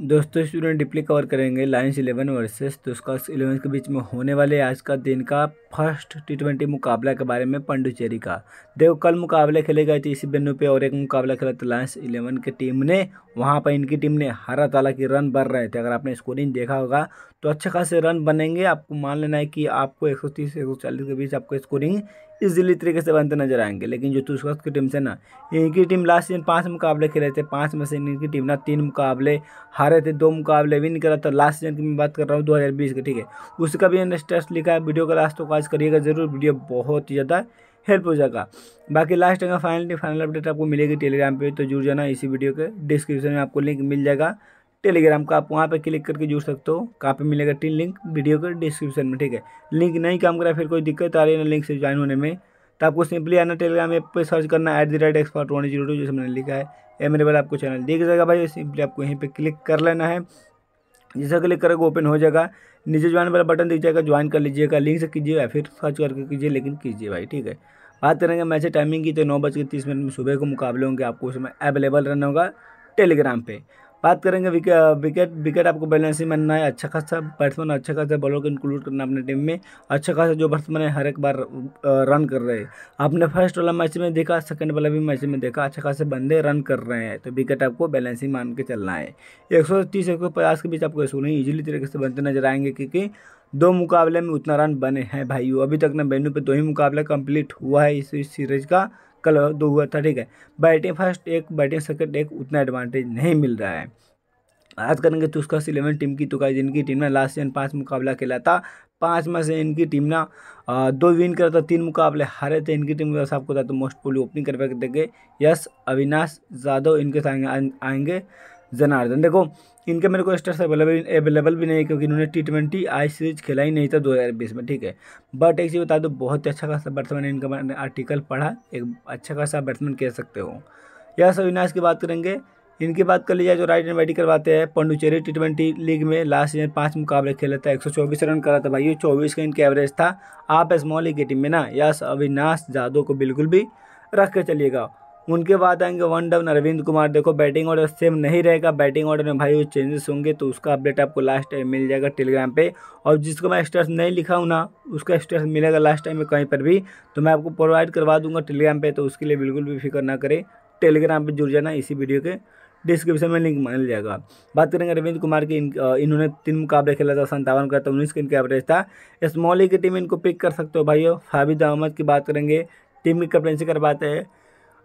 दोस्तों स्टूडेंट डिप्ली कवर करेंगे लाइन्स इलेवन वर्सेस तो उसका इलेवन के बीच में होने वाले आज का दिन का फर्स्ट टी ट्वेंटी मुकाबला के बारे में पंडुचेरी का देखो कल मुकाबले खेले गए थे इसी बेनू पे और एक मुकाबला खेला था लायंस इलेवन की टीम ने वहाँ पर इनकी टीम ने हरा ताला की रन बन रहे थे अगर आपने स्कोरिंग देखा होगा तो अच्छे खासे रन बनेंगे आपको मान लेना है कि आपको एक सौ तीस एक सौ चालीस के बीच आपको स्कोरिंग ईजिली तरीके से बनते नजर आएंगे लेकिन जो तुष्कत की टीम से ना इनकी टीम लास्ट सीजन पाँच मुकाबले खेले थे पाँच में से इनकी टीम ना तीन मुकाबले हारे थे दो मुकाबले विन करा था लास्ट सीजन की मैं बात कर रहा हूँ दो हज़ार बीस के ठीक है उसका भी इन्हें स्टेस्ट लिखा है वीडियो का लास्ट तो वॉच करिएगा ज़रूर वीडियो बहुत ज़्यादा हेल्प हो जाएगा बाकी लास्ट अगर फाइनल फाइनल अपडेट आपको मिलेगी टेलीग्राम पे तो जुड़ जाना इसी वीडियो के डिस्क्रिप्शन में आपको लिंक मिल जाएगा टेलीग्राम का आप वहाँ पे क्लिक करके जुड़ सकते हो कहाँ पे मिलेगा टीन लिंक वीडियो के डिस्क्रिप्शन में ठीक है लिंक नहीं काम करा फिर कोई दिक्कत आ रही है ना लिंक से ज्वाइन होने में तो आपको सिंपली आना टेलीग्राम ऐप पर सर्च करना at the rate expert one zero two जैसे मैंने लिखा है ये मेरे वाला आपको चैनल देख जाएगा भाई सिंपली आपको यहीं पर क्लिक कर लेना है जैसा क्लिक करेगा ओपन हो जाएगा नीचे ज्वाइन वाला बटन दिख जाएगा ज्वाइन कर लीजिएगा लिंक से कीजिए या फिर सर्च करके कीजिए लेकिन कीजिए भाई ठीक है बात करेंगे मैच टाइमिंग की तो नौ बज के तीस मिनट में सुबह को मुकाबले होंगे आपको उस समय अवेलेबल रहना होगा टेलीग्राम पे बात करेंगे विकेट विकेट आपको बैलेंसिंग बनना है अच्छा खासा बैट्समैन अच्छा खासा बॉलर को इंक्लूड करना अपने टीम में अच्छा खासा जो बैट्समैन है हर एक बार रन कर रहे हैं आपने फर्स्ट वाला मैच में देखा सेकंड वाला भी मैच में देखा अच्छा खासे बंदे रन कर रहे हैं तो विकेट आपको बैलेंसिंग मान के चलना है एक सौ तीस एक सौ पचास के बीच आपको ऐसा नहीं ईजिली तरीके से बनते नजर आएंगे क्योंकि दो मुकाबले में उतना रन बने हैं भाई अभी तक ना वेन्यू पर दो ही मुकाबला कंप्लीट हुआ है इस सीरीज का कल दो हुआ था ठीक है बैटिंग फर्स्ट एक बैटिंग सेकेंड एक उतना एडवांटेज नहीं मिल रहा है बात करेंगे तो उसका इलेवन टीम की तो जिनकी टीम ने लास्ट सीजन पाँच मुकाबला खेला था पाँच में से इनकी टीम ना दो विन करा था तीन मुकाबले हारे थे इनकी टीम के साथ को था तो मोस्ट पोली ओपनिंग करवा देंगे यस अविनाश जादव इनके साथ आएंगे जनार्दन देखो इनके मेरे को स्टेट्स अवेलेबल अवेलेबल भी नहीं है क्योंकि इन्होंने टी ट्वेंटी आई सीरीज खेला ही नहीं था 2020 में ठीक है बट एक चीज़ बता दो बहुत ही अच्छा खासा बैट्समैन इनका मैंने आर्टिकल पढ़ा एक अच्छा खासा बैट्समैन कह सकते हो या सब विनाश की बात करेंगे इनकी बात कर लीजिए जो राइट एंड बैटिंग करवाते हैं पंडुचेरी टी ट्वेंटी लीग में लास्ट ईयर पाँच मुकाबले खेले थे 124 रन करा था भाई चौबीस का इनका एवरेज था आप स्मॉल लीग की टीम में ना यस अविनाश जादव को बिल्कुल भी रख के चलिएगा उनके बाद आएंगे वन डाउन अरविंद कुमार देखो बैटिंग ऑर्डर सेम नहीं रहेगा बैटिंग ऑर्डर में भाई चेंजेस होंगे तो उसका अपडेट आपको लास्ट टाइम मिल जाएगा टेलीग्राम पे और जिसको मैं स्टेटस नहीं लिखा हूँ ना उसका स्टेटस मिलेगा लास्ट टाइम में कहीं पर भी तो मैं आपको प्रोवाइड करवा दूंगा टेलीग्राम पर तो उसके लिए बिल्कुल भी फिक्र ना करें टेलीग्राम पर जुड़ जाना इसी वीडियो के डिस्क्रिप्शन में लिंक मिल जाएगा बात करेंगे अरविंद कुमार की इन, इन्होंने तीन मुकाबले खेला था संतावन का तो उन्नीस का इनका एवरेज था स्मॉली की टीम इनको पिक कर सकते हो भाइयों हाबिद अहमद की बात करेंगे टीम की कैप्टनसी करवाते हैं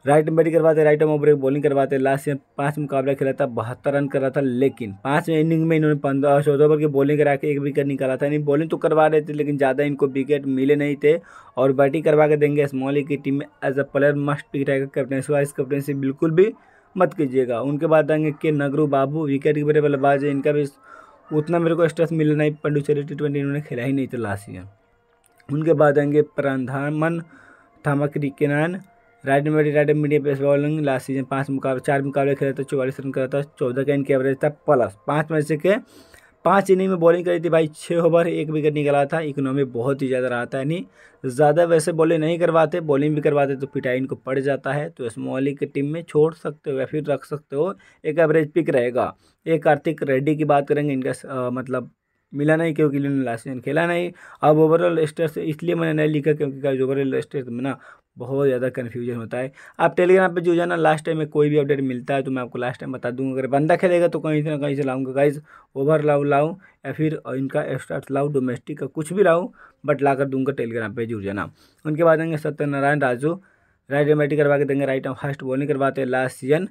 राइट में बैटिंग करवाते राइट में ब्रेक बॉलिंग करवाते लास्ट में पाँच मुकाबला खेला था बहत्तर रन कर रहा था लेकिन में इनिंग में इन्होंने पंद्रह चौदह ओवर की बॉलिंग करा के एक विकेट निकाला था यानी बॉलिंग तो करवा रहे थे लेकिन ज़्यादा इनको विकेट मिले नहीं थे और बैटिंग करवा के देंगे स्मॉली की टीम में as a player must pick रहेगा कैप्टन इस कैप्टनसी बिल्कुल भी मत कीजिएगा उनके बाद आएंगे के नगरू बाबू विकेट कीपर बल्लेबाज है इनका भी उतना मेरे को स्ट्रेस मिला नहीं पंडुचेरी टी ट्वेंटी इन्होंने खेला ही नहीं था लास्ट ईयर उनके बाद आएंगे प्रधानमन थमकरी राइडर मेडी rider medium pace bowling last season पाँच मुकाबले चार मुकाबले खेला था तो चौवालीस रन करा था चौदह का इनके एवरेज था प्लस पाँच मैच से के पाँच इनिंग में बॉलिंग करी थी भाई छः ओवर एक विकेट निकला था इकोनॉमी बहुत ही ज़्यादा रहा था यानी ज़्यादा वैसे बॉलिंग नहीं करवाते बॉलिंग भी करवाते तो पिटाई इनको पड़ जाता है तो मॉलिंग की टीम में छोड़ सकते हो या फिर रख सकते हो एक एवरेज पिक रहेगा एक कार्तिक रेड्डी की बात करेंगे इनका मतलब मिला नहीं क्योंकि इन्होंने लास्ट सीजन खेला नहीं अब ओवरऑल स्टेट इसलिए मैंने नहीं लिखा क्योंकि ओवरऑल स्टेट में ना बहुत ज़्यादा कन्फ्यूजन होता है आप टेलीग्राम पे जो जाना लास्ट टाइम में कोई भी अपडेट मिलता है तो मैं आपको लास्ट टाइम बता दूंगा अगर बंदा खेलेगा तो कहीं से ना कहीं से लाऊंगा गाइज ओवर लाऊ लाऊँ या फिर इनका एक्स्ट्रा लाऊ डोमेस्टिक का कुछ भी लाऊँ बट ला कर दूंगा टेलीग्राम पर जुड़ जाना उनके बाद आएंगे सत्यनारायण राजू राइट मैटिक करवा के देंगे राइट हम फास्ट बॉलिंग करवाते हैं last season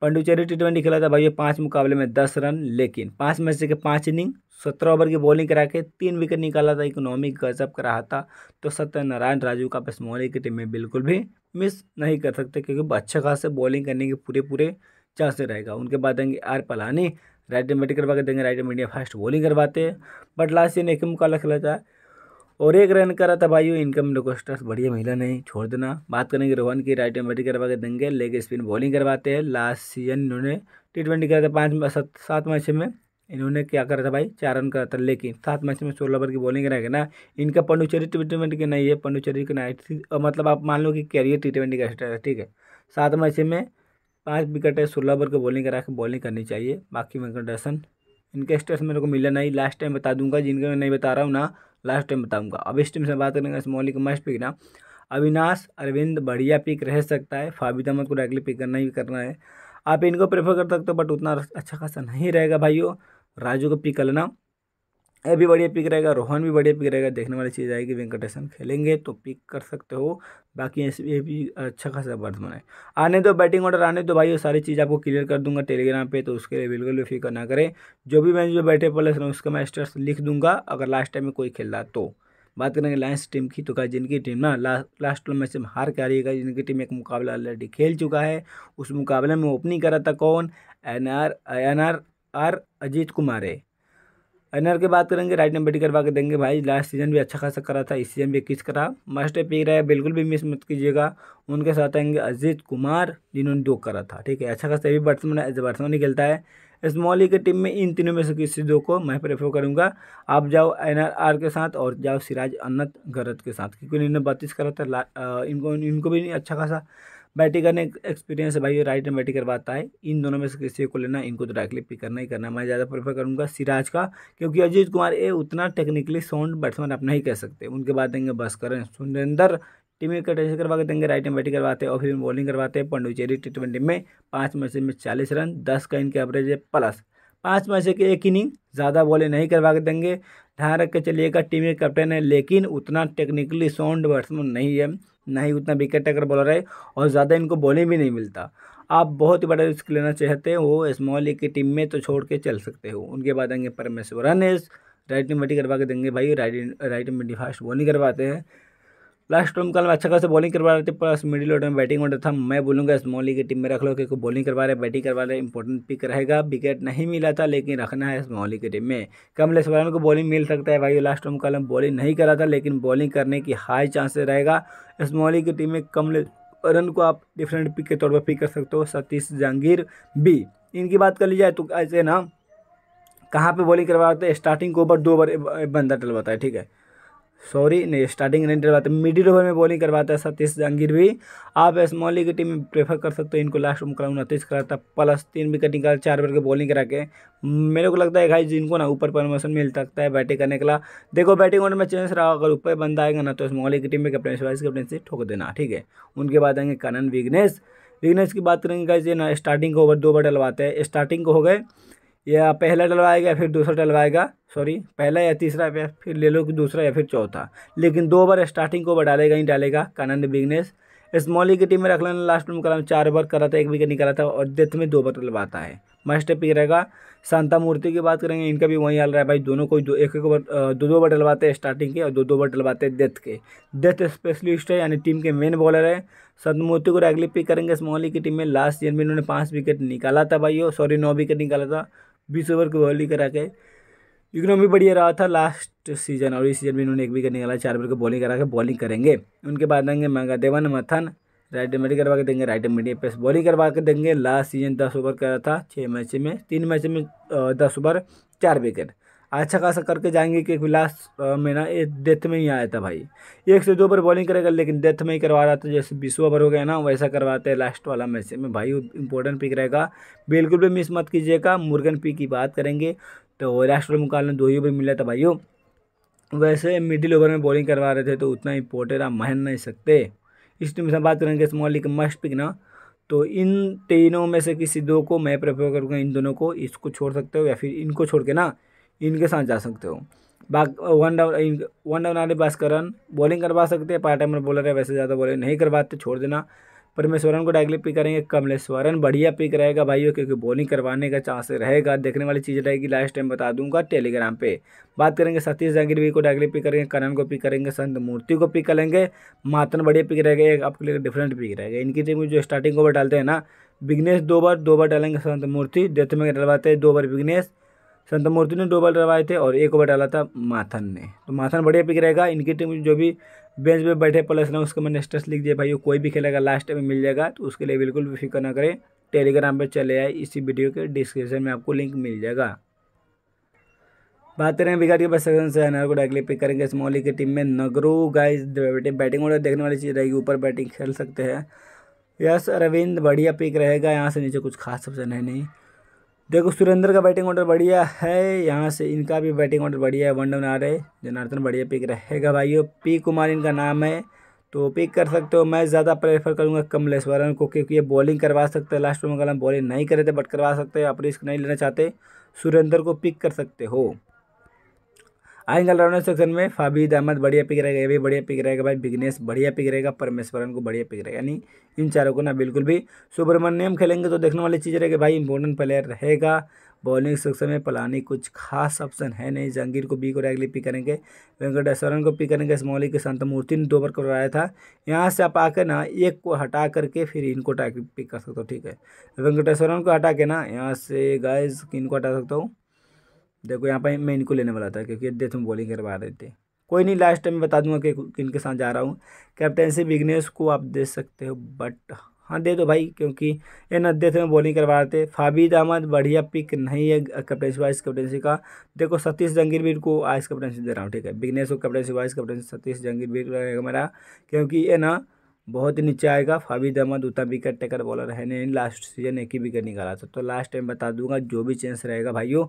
Puducherry T twenty खेला था भाई पाँच मुकाबले में दस रन लेकिन पाँच मैच के पाँच इनिंग सत्रह ओवर की बॉलिंग करा के तीन विकेट निकाला था इकोनॉमी गजब कर रहा था तो सत्यनारायण राजू का पसमोनी की टीम में बिल्कुल भी मिस नहीं कर सकते क्योंकि अच्छा खासे बॉलिंग करने के पूरे पूरे चांसेस रहेगा उनके बाद आएंगे आर पलानी राइट मेडिकल करवा के देंगे राइट इंडिया फास्ट बॉलिंग करवाते हैं बट लास्ट ईयर एक मुकाबला खेला जाए और एक रन करा था भाई इनकम रिक्वेस्टर्स बढ़िया महिला नहीं छोड़ देना बात करेंगे रोहन की राइट एंड बैटिंग करवा के देंगे लेग स्पिन बॉलिंग करवाते हैं लास्ट सीजन इन्होंने टी ट्वेंटी करा था पाँच सात सात मैच में इन्होंने क्या करा था भाई चार रन करा था लेकिन सात मैच में सोलह ओवर की बॉलिंग रहेगा ना इनका पंडुचेरी टी ट्वेंटी की नहीं है पंडुचेरी की नाइट मतलब आप मान लो कि कैरियर टी ट्वेंटी का स्टार है ठीक है सात मैच में पाँच विकेट है सोलह ओवर की बॉलिंग करा के बॉलिंग करनी चाहिए बाकी वेंकटेशन इनके स्टेट्स मेरे को मिला नहीं लास्ट टाइम बता दूंगा जिनका मैं नहीं बता रहा हूँ ना लास्ट टाइम बताऊंगा अब इस टीम से बात करेंगे स्मॉली का मस्ट पिक ना अविनाश अरविंद बढ़िया पिक रह सकता है फाबिद अहमद को डायरेक्टली पिक करना ही करना है आप इनको प्रेफर कर सकते हो बट उतना अच्छा खासा नहीं रहेगा भाइयों राजू को पिक करना ए भी बढ़िया पिक रहेगा रोहन भी बढ़िया पिक रहेगा देखने वाली चीज़ आएगी वेंकटेशन खेलेंगे तो पिक कर सकते हो बाकी ये भी अच्छा खासा वर्धमान है आने दो बैटिंग ऑर्डर आने दो भाई वो सारी चीज़ आपको क्लियर कर दूंगा टेलीग्राम पे तो उसके लिए बिल्कुल भी फिक्र ना करें जो भी मैं जो बैठे पॉलिस ना उसका मैं स्टेटस लिख दूंगा अगर लास्ट टाइम में कोई खेल रहा तो बात करेंगे लायंस टीम की तो कहा जिनकी टीम ना ला, लास्ट मैच में हार के आ रही है जिनकी टीम एक मुकाबला ऑलरेडी खेल चुका है उस मुकाबले में ओपनिंग करा था कौन N R N R R Ajit Kumar है रनर की बात करेंगे राइट नंबर करवा के देंगे भाई लास्ट सीजन भी अच्छा खासा करा था इस सीजन भी इक्कीस करा मस्ट रहा है बिल्कुल भी मिस मत कीजिएगा उनके साथ आएंगे अजीत कुमार जिन्होंने दो करा था ठीक है अच्छा खासा भी बैट्समैन एज ए बैट्समैन ही खेलता है स्मॉली ई की टीम में इन तीनों में से किसी दो को मैं प्रेफर करूंगा आप जाओ एन आर आर के साथ और जाओ सिराज अनंत गरत के साथ क्योंकि इन्होंने बत्तीस करा था इनको इनको भी अच्छा खासा बैटिंग करने एक्सपीरियंस है भाई राइट एंड बैटिंग करवाता है इन दोनों में से किसी को लेना इनको तो डायरेक्टली पिक करना ही करना मैं ज़्यादा प्रेफर करूँगा सिराज का क्योंकि अजीत कुमार ए उतना टेक्निकली साउंड बैट्समैन आप नहीं कह सकते उनके बाद देंगे करें सुरेंद्र टीम में कटेशन करवा के देंगे राइट एंड बैटिंग करवाते हैं और फिर बॉलिंग करवाते हैं पंडुचेरी टी ट्वेंटी में पाँच मैच में चालीस रन दस का इनके एवरेज है प्लस पाँच में से एक इनिंग ज़्यादा बॉले नहीं करवा के देंगे ध्यान रख के चलिएगा टीम के कैप्टन है लेकिन उतना टेक्निकली साउंड बैट्समैन नहीं है ना ही उतना विकेट टेकर बॉलर है और ज़्यादा इनको बॉलिंग भी नहीं मिलता आप बहुत ही बड़ा रिस्क लेना चाहते हो स्मॉल लीग की टीम में तो छोड़ के चल सकते हो उनके बाद आएंगे परमेश्वरन राइट में बैटिंग करवा के देंगे भाई राइट राइट में फास्ट बॉलिंग करवाते हैं लास्ट में कल अच्छा खासा बॉलिंग करवा रहे थे प्लस मिडिल ऑर्डर में बैटिंग ऑर्डर था मैं बोलूँगा इस लीग की टीम में रख लो क्योंकि बॉलिंग करवा रहे बैटिंग करवा रहे इंपॉर्टेंट पिक रहेगा विकेट नहीं मिला था लेकिन रखना है इस लीग की टीम में कमलेश वर्मा को बॉलिंग मिल सकता है भाई लास्ट में कल हम बॉलिंग नहीं करा था लेकिन बॉलिंग करने की हाई चांसेस रहेगा इस लीग की टीम में कमलेश रन को आप डिफरेंट पिक के तौर पर पिक कर सकते हो सतीश जहांगीर बी इनकी बात कर ली जाए तो ऐसे ना कहाँ पे बॉलिंग करवा रहे थे स्टार्टिंग के ओवर दो ओवर बंदा टल है ठीक है सॉरी नहीं स्टार्टिंग नहीं डरवाते मिडिल ओवर में बॉलिंग करवाता है सतीश जहांगीर भी आप स्मॉल की टीम में प्रेफर कर सकते हो इनको लास्ट में कराऊ उनतीस कराता प्लस तीन विकेट निकाल चार ओवर के बॉलिंग करा के मेरे को लगता है भाई जिनको ना ऊपर परमोशन मिल सकता है बैटिंग करने के लिए देखो बैटिंग ऑर्डर में चेंज रहा अगर ऊपर बंदा आएगा ना तो स्मॉल की टीम में कैप्टन वाइस से ठोक देना ठीक है उनके बाद आएंगे कनन विग्नेश विग्नेश की बात करेंगे ना स्टार्टिंग को ओवर दो ओवर डलवाते हैं स्टार्टिंग को हो गए या पहला डलवाएगा या फिर दूसरा डलवाएगा सॉरी पहला या तीसरा या फिर ले लो कि दूसरा या फिर चौथा लेकिन दो बार स्टार्टिंग को ओवर डालेगा ही डालेगा कानन बिगनेस स्मॉली की टीम में रख लेना लास्ट में कलम चार बार करा था एक विकेट निकाला था और डेथ में दो बार डलवाता है मस्ट पी रहेगा शांता मूर्ति की बात करेंगे इनका भी वही हाल रहा है भाई दोनों को दो एक एक ओवर दो दो बार डलवाते हैं स्टार्टिंग के और दो दो बार डलवाते हैं डेथ के डेथ स्पेशलिस्ट है यानी टीम के मेन बॉलर है संत मूर्ति को रेगली पिक करेंगे स्मॉली की टीम में लास्ट ईयर में इन्होंने पाँच विकेट निकाला था भाई सॉरी नौ विकेट निकाला था बीस ओवर की बॉलिंग करा के इकोनॉमी बढ़िया रहा था लास्ट सीजन और इस सीजन में इन्होंने एक विकेट निकाला चार ओवर की बॉलिंग करा के बॉलिंग करेंगे उनके बाद आएंगे मंगा देवन मथन राइट मीडियम करवा के देंगे राइट मीडियम पे बॉलिंग करवा के देंगे लास्ट सीजन दस ओवर करा था छः मैच में तीन मैच में दस ओवर चार विकेट अच्छा खासा करके जाएंगे कि लास्ट में ना ये डेथ में ही आया था भाई एक से दो ओवर बॉलिंग करेगा लेकिन डेथ में ही करवा रहा था जैसे बीस ओवर हो गया ना वैसा करवाते हैं लास्ट वाला मैच में भाई इंपॉर्टेंट पिक रहेगा बिल्कुल भी मिस मत कीजिएगा मुर्गन पिक की बात करेंगे तो लास्ट ओवर मुकाबला दो ही ओवर मिला था भाइयों वैसे मिडिल ओवर में बॉलिंग करवा रहे थे तो उतना इंपॉर्टेंट आप महन नहीं सकते इस टीम से बात करेंगे स्मॉल लीग मस्ट पिक ना तो इन तीनों में से किसी दो को मैं प्रेफर करूँगा इन दोनों को इसको छोड़ सकते हो या फिर इनको छोड़ के ना इनके साथ जा सकते हो बाक वन डाउन वन डाउन पास करन बॉलिंग करवा सकते हैं पार्ट टाइम बॉलर है वैसे ज़्यादा बॉलिंग नहीं करवाते छोड़ देना परमेश्वरन को डायरेक्टली पिक करेंगे कमलेश्वरन बढ़िया पिक रहेगा भाइयों क्योंकि बॉलिंग करवाने का चांस रहेगा देखने वाली चीज़ रहेगी लास्ट टाइम बता दूंगा टेलीग्राम पे बात करेंगे सतीश जहांगीरवी को डायरेक्टली पिक करेंगे करण को पिक करेंगे संत मूर्ति को पिक करेंगे मातन बढ़िया पिक रहेगा एक आपके लिए डिफरेंट पिक रहेगा इनकी टीम जो स्टार्टिंग ओवर डालते हैं ना बिग्नेस दो बार दो बार डालेंगे संत मूर्ति डेथ में डलवाते हैं दो बार बिगनेस संतमूर्ति ने दो बॉल डरवाए थे और एक ओवर डाला था माथन ने तो माथन बढ़िया पिक रहेगा इनकी टीम जो भी बेंच पे बैठे प्लस ना उसके मैंने स्टेस लिख दिया भाई कोई भी खेलेगा लास्ट में मिल जाएगा तो उसके लिए बिल्कुल भी फिक्र ना करें टेलीग्राम पर चले आए इसी वीडियो के डिस्क्रिप्शन में आपको लिंक मिल जाएगा बात करें विकेट के पास से अनार को डायरेक्टली पिक करेंगे स्मॉली की टीम में नगरू गाइज बैटिंग ऑर्डर देखने वाली चीज़ रहेगी ऊपर बैटिंग खेल सकते हैं यस अरविंद बढ़िया पिक रहेगा यहाँ से नीचे कुछ खास ऑप्शन है नहीं देखो सुरेंद्र का बैटिंग ऑर्डर बढ़िया है यहाँ से इनका भी बैटिंग ऑर्डर बढ़िया है वन डाउन आ रहे जनार्दन बढ़िया पिक रहेगा भाइयों पी कुमार इनका नाम है तो पिक कर सकते हो मैं ज़्यादा प्रेफर करूँगा कमलेश्वरन को क्योंकि ये बॉलिंग करवा सकते हैं लास्ट में कल हम बॉलिंग नहीं करे थे बट करवा सकते हैं आप रिस्क नहीं लेना चाहते सुरेंद्र को पिक कर सकते हो आज निकल सेक्शन में फाबीद अहमद बढ़िया पिक रहेगा ये भी बढ़िया पिक रहेगा भाई बिगनेस बढ़िया पिक रहेगा परमेश्वरन को बढ़िया पिक रहेगा यानी इन चारों को ना बिल्कुल भी सुब्रमण्यम खेलेंगे तो देखने वाली चीज़ रहेगी भाई इंपॉर्टेंट प्लेयर रहेगा बॉलिंग सेक्शन में पलानी कुछ खास ऑप्शन है नहीं जहांगीर को बी को रैगली पिक करेंगे वेंकटेश्वरन को पिक करेंगे स्मॉली के मूर्ति ने दो बार करवाया था यहाँ से आप आकर ना एक को हटा करके फिर इनको पिक कर सकते हो ठीक है वेंकटेश्वरन को हटा के ना यहाँ से गाइस इनको हटा सकता हूँ देखो यहाँ पर मैं इनको लेने वाला था क्योंकि डेथ में बॉलिंग करवा रहे थे कोई नहीं लास्ट टाइम बता दूंगा कि किन के साथ जा रहा हूँ कैप्टनसी से को आप दे सकते हो बट हाँ दे दो भाई क्योंकि ये न डेथ में बॉलिंग करवा रहे थे फाबिद अहमद बढ़िया पिक नहीं है कैप्टनसी वाइस कैप्टनसी का देखो सतीश जंगीरवीर को आइस कैप्टनसी दे रहा हूँ ठीक है बिगनेस को captaincy vice captaincy Satish Jangirvir रहेगा मेरा क्योंकि ये ना बहुत ही नीचे आएगा फाविद अहमद उतना विकेट टेकर बॉलर है नहीं लास्ट सीजन एक ही विकेट निकाला था तो लास्ट टाइम बता दूंगा जो भी चांस रहेगा भाइयों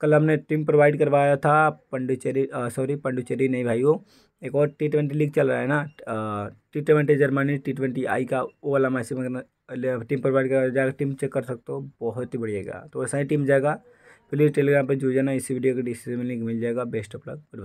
कल हमने टीम प्रोवाइड करवाया था पंडुचेरी सॉरी पंडुचेरी नहीं भाइयों एक और टी ट्वेंटी लीग चल रहा है ना T twenty Germany T twenty I का वो वाला में टीम प्रोवाइड कर जाएगा टीम चेक कर सकते हो बहुत ही गया तो ऐसा ही टीम जाएगा प्लीज़ टेलीग्राम पर जुड़ जाना इसी वीडियो के डिस्क्रिप्शन लिंक मिल जाएगा बेस्ट ऑफ लक